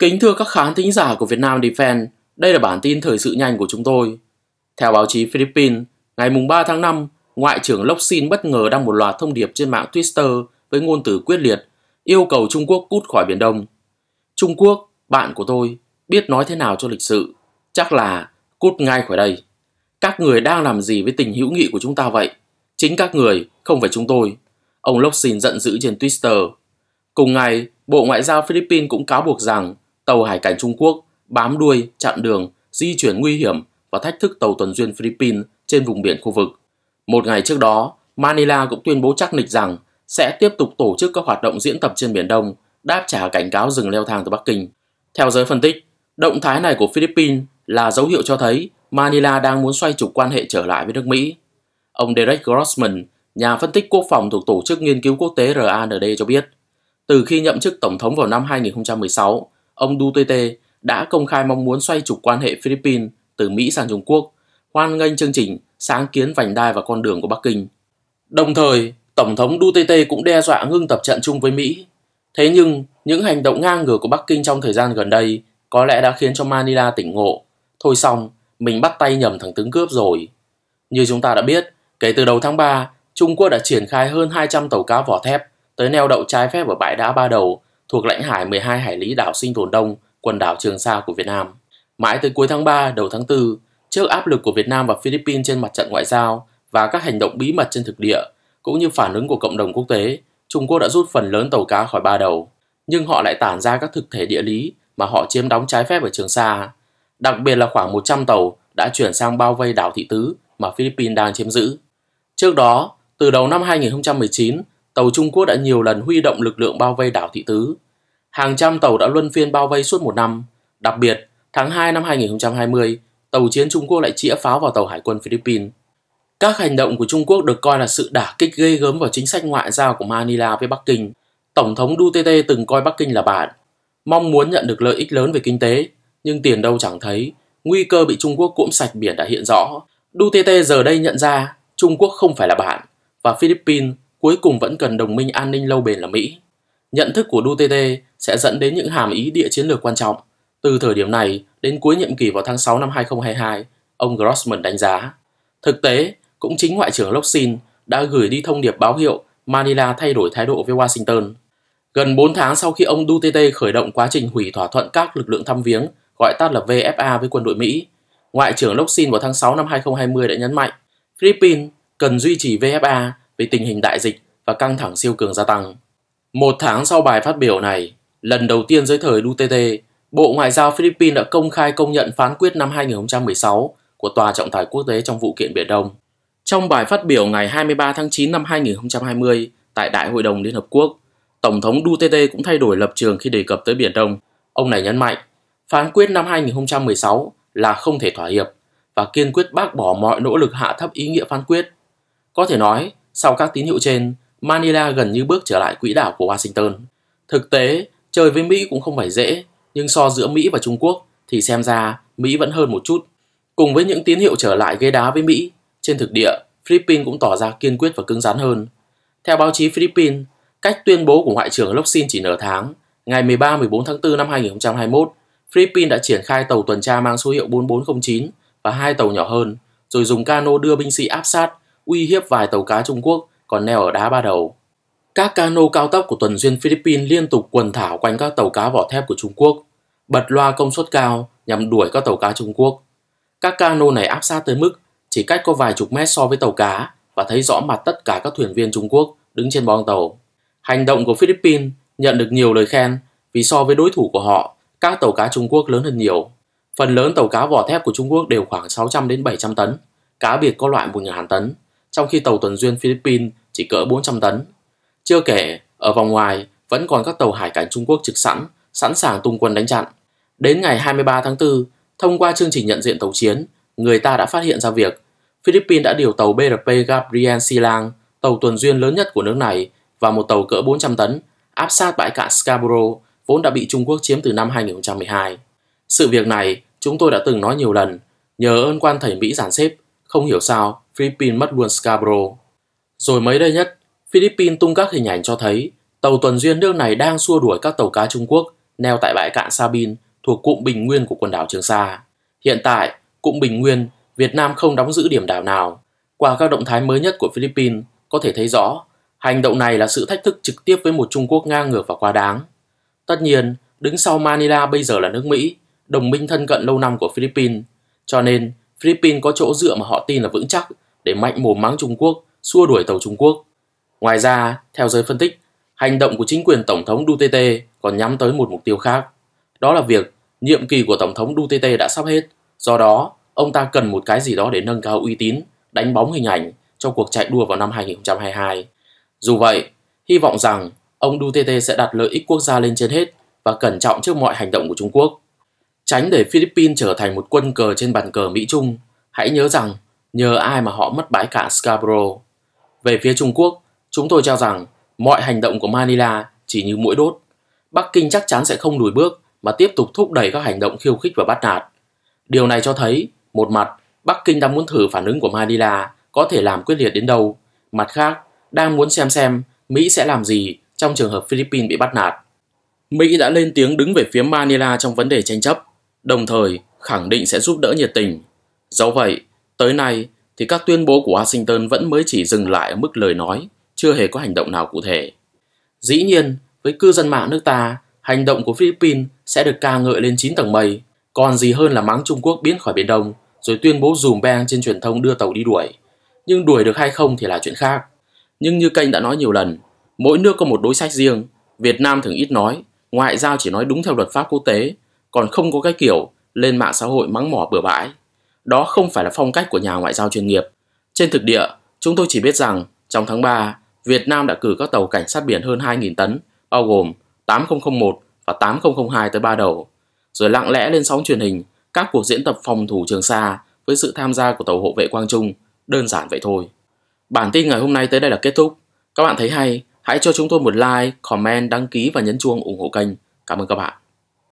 Kính thưa các khán thính giả của Việt Nam Defense, đây là bản tin thời sự nhanh của chúng tôi. Theo báo chí Philippines, ngày 3 tháng 5, Ngoại trưởng Locsin bất ngờ đăng một loạt thông điệp trên mạng Twitter với ngôn từ quyết liệt, yêu cầu Trung Quốc cút khỏi Biển Đông. Trung Quốc, bạn của tôi, biết nói thế nào cho lịch sự, chắc là cút ngay khỏi đây. Các người đang làm gì với tình hữu nghị của chúng ta vậy? Chính các người, không phải chúng tôi. Ông Locsin giận dữ trên Twitter. Cùng ngày, Bộ Ngoại giao Philippines cũng cáo buộc rằng Tàu hải cảnh Trung Quốc bám đuôi, chặn đường, di chuyển nguy hiểm và thách thức tàu tuần duyên Philippines trên vùng biển khu vực. Một ngày trước đó, Manila cũng tuyên bố chắc nịch rằng sẽ tiếp tục tổ chức các hoạt động diễn tập trên Biển Đông, đáp trả cảnh cáo dừng leo thang từ Bắc Kinh. Theo giới phân tích, động thái này của Philippines là dấu hiệu cho thấy Manila đang muốn xoay trục quan hệ trở lại với nước Mỹ. Ông Derek Grossman, nhà phân tích quốc phòng thuộc Tổ chức Nghiên cứu Quốc tế RAND cho biết, từ khi nhậm chức Tổng thống vào năm 2016, ông Duterte đã công khai mong muốn xoay trục quan hệ Philippines từ Mỹ sang Trung Quốc, hoan nghênh chương trình sáng kiến vành đai và con đường của Bắc Kinh. Đồng thời, Tổng thống Duterte cũng đe dọa ngưng tập trận chung với Mỹ. Thế nhưng, những hành động ngang ngửa của Bắc Kinh trong thời gian gần đây có lẽ đã khiến cho Manila tỉnh ngộ. Thôi xong, mình bắt tay nhầm thằng tướng cướp rồi. Như chúng ta đã biết, kể từ đầu tháng 3, Trung Quốc đã triển khai hơn 200 tàu cá vỏ thép tới neo đậu trái phép ở bãi đá Ba Đầu thuộc lãnh hải 12 hải lý đảo sinh tồn đông, quần đảo Trường Sa của Việt Nam. Mãi tới cuối tháng 3, đầu tháng 4, trước áp lực của Việt Nam và Philippines trên mặt trận ngoại giao và các hành động bí mật trên thực địa, cũng như phản ứng của cộng đồng quốc tế, Trung Quốc đã rút phần lớn tàu cá khỏi ba đầu, nhưng họ lại tản ra các thực thể địa lý mà họ chiếm đóng trái phép ở Trường Sa, đặc biệt là khoảng 100 tàu đã chuyển sang bao vây đảo Thị Tứ mà Philippines đang chiếm giữ. Trước đó, từ đầu năm 2019, tàu Trung Quốc đã nhiều lần huy động lực lượng bao vây đảo Thị Tứ. Hàng trăm tàu đã luân phiên bao vây suốt một năm. Đặc biệt, tháng 2 năm 2020, tàu chiến Trung Quốc lại chĩa pháo vào tàu hải quân Philippines. Các hành động của Trung Quốc được coi là sự đả kích ghê gớm vào chính sách ngoại giao của Manila với Bắc Kinh. Tổng thống Duterte từng coi Bắc Kinh là bạn, mong muốn nhận được lợi ích lớn về kinh tế, nhưng tiền đâu chẳng thấy, nguy cơ bị Trung Quốc cuỗm sạch biển đã hiện rõ. Duterte giờ đây nhận ra Trung Quốc không phải là bạn và Philippines cuối cùng vẫn cần đồng minh an ninh lâu bền là Mỹ. Nhận thức của Duterte sẽ dẫn đến những hàm ý địa chiến lược quan trọng. Từ thời điểm này đến cuối nhiệm kỳ vào tháng 6 năm 2022, ông Grossman đánh giá. Thực tế, cũng chính Ngoại trưởng Loxin đã gửi đi thông điệp báo hiệu Manila thay đổi thái độ với Washington. Gần 4 tháng sau khi ông Duterte khởi động quá trình hủy thỏa thuận các lực lượng thăm viếng, gọi tắt là VFA với quân đội Mỹ, Ngoại trưởng Loxin vào tháng 6 năm 2020 đã nhấn mạnh Philippines cần duy trì VFA vì tình hình đại dịch và căng thẳng siêu cường gia tăng. Một tháng sau bài phát biểu này, lần đầu tiên dưới thời Duterte, Bộ Ngoại giao Philippines đã công khai công nhận phán quyết năm 2016 của Tòa trọng tài quốc tế trong vụ kiện Biển Đông. Trong bài phát biểu ngày 23 tháng 9 năm 2020 tại Đại hội đồng Liên Hợp Quốc, Tổng thống Duterte cũng thay đổi lập trường khi đề cập tới Biển Đông. Ông này nhấn mạnh, phán quyết năm 2016 là không thể thỏa hiệp và kiên quyết bác bỏ mọi nỗ lực hạ thấp ý nghĩa phán quyết. Có thể nói, sau các tín hiệu trên, Manila gần như bước trở lại quỹ đạo của Washington. Thực tế, chơi với Mỹ cũng không phải dễ, nhưng so giữa Mỹ và Trung Quốc thì xem ra Mỹ vẫn hơn một chút. Cùng với những tín hiệu trở lại ghế đá với Mỹ, trên thực địa, Philippines cũng tỏ ra kiên quyết và cứng rắn hơn. Theo báo chí Philippines, cách tuyên bố của Ngoại trưởng Locsin chỉ nửa tháng, ngày 13-14 tháng 4 năm 2021, Philippines đã triển khai tàu tuần tra mang số hiệu 4409 và hai tàu nhỏ hơn, rồi dùng cano đưa binh sĩ áp sát uy hiếp vài tàu cá Trung Quốc còn neo ở đá ba đầu. Các cano cao tốc của tuần duyên Philippines liên tục quần thảo quanh các tàu cá vỏ thép của Trung Quốc, bật loa công suất cao nhằm đuổi các tàu cá Trung Quốc. Các cano này áp sát tới mức chỉ cách có vài chục mét so với tàu cá và thấy rõ mặt tất cả các thuyền viên Trung Quốc đứng trên boong tàu. Hành động của Philippines nhận được nhiều lời khen vì so với đối thủ của họ, các tàu cá Trung Quốc lớn hơn nhiều. Phần lớn tàu cá vỏ thép của Trung Quốc đều khoảng 600 đến 700 tấn, cá biệt có loại 1.000 tấn trong khi tàu tuần duyên Philippines chỉ cỡ 400 tấn. Chưa kể, ở vòng ngoài vẫn còn các tàu hải cảnh Trung Quốc trực sẵn, sẵn sàng tung quân đánh chặn. Đến ngày 23 tháng 4, thông qua chương trình nhận diện tàu chiến, người ta đã phát hiện ra việc Philippines đã điều tàu BRP Gabriel Silang, tàu tuần duyên lớn nhất của nước này, và một tàu cỡ 400 tấn áp sát bãi cạn Scarborough vốn đã bị Trung Quốc chiếm từ năm 2012. Sự việc này chúng tôi đã từng nói nhiều lần, nhờ ơn quan thầy Mỹ giản xếp không hiểu sao, Philippines mất luôn Scarborough. Rồi mới đây nhất, Philippines tung các hình ảnh cho thấy tàu tuần duyên nước này đang xua đuổi các tàu cá Trung Quốc neo tại bãi cạn Sabin thuộc cụm Bình Nguyên của quần đảo Trường Sa. Hiện tại, cụm Bình Nguyên, Việt Nam không đóng giữ điểm đảo nào. Qua các động thái mới nhất của Philippines, có thể thấy rõ, hành động này là sự thách thức trực tiếp với một Trung Quốc ngang ngược và quá đáng. Tất nhiên, đứng sau Manila bây giờ là nước Mỹ, đồng minh thân cận lâu năm của Philippines, cho nên Philippines có chỗ dựa mà họ tin là vững chắc để mạnh mồm mắng Trung Quốc, xua đuổi tàu Trung Quốc. Ngoài ra, theo giới phân tích, hành động của chính quyền Tổng thống Duterte còn nhắm tới một mục tiêu khác. Đó là việc nhiệm kỳ của Tổng thống Duterte đã sắp hết, do đó ông ta cần một cái gì đó để nâng cao uy tín, đánh bóng hình ảnh cho cuộc chạy đua vào năm 2022. Dù vậy, hy vọng rằng ông Duterte sẽ đặt lợi ích quốc gia lên trên hết và cẩn trọng trước mọi hành động của Trung Quốc. Tránh để Philippines trở thành một quân cờ trên bàn cờ Mỹ-Trung, hãy nhớ rằng nhờ ai mà họ mất bãi cả Scarborough. Về phía Trung Quốc, chúng tôi cho rằng mọi hành động của Manila chỉ như mũi đốt. Bắc Kinh chắc chắn sẽ không lùi bước mà tiếp tục thúc đẩy các hành động khiêu khích và bắt nạt. Điều này cho thấy, một mặt, Bắc Kinh đang muốn thử phản ứng của Manila có thể làm quyết liệt đến đâu, mặt khác, đang muốn xem xem Mỹ sẽ làm gì trong trường hợp Philippines bị bắt nạt. Mỹ đã lên tiếng đứng về phía Manila trong vấn đề tranh chấp, đồng thời khẳng định sẽ giúp đỡ nhiệt tình. Do vậy, tới nay thì các tuyên bố của Washington vẫn mới chỉ dừng lại ở mức lời nói, chưa hề có hành động nào cụ thể. Dĩ nhiên, với cư dân mạng nước ta, hành động của Philippines sẽ được ca ngợi lên 9 tầng mây, còn gì hơn là mắng Trung Quốc biến khỏi Biển Đông, rồi tuyên bố dùm beng trên truyền thông đưa tàu đi đuổi. Nhưng đuổi được hay không thì là chuyện khác. Nhưng như kênh đã nói nhiều lần, mỗi nước có một đối sách riêng, Việt Nam thường ít nói, ngoại giao chỉ nói đúng theo luật pháp quốc tế, còn không có cái kiểu lên mạng xã hội mắng mỏ bừa bãi. Đó không phải là phong cách của nhà ngoại giao chuyên nghiệp. Trên thực địa, chúng tôi chỉ biết rằng trong tháng 3, Việt Nam đã cử các tàu cảnh sát biển hơn 2.000 tấn, bao gồm 8001 và 8002 tới ba đầu, rồi lặng lẽ lên sóng truyền hình các cuộc diễn tập phòng thủ Trường Sa với sự tham gia của tàu hộ vệ Quang Trung, đơn giản vậy thôi. Bản tin ngày hôm nay tới đây là kết thúc. Các bạn thấy hay, hãy cho chúng tôi một like, comment, đăng ký và nhấn chuông ủng hộ kênh. Cảm ơn các bạn.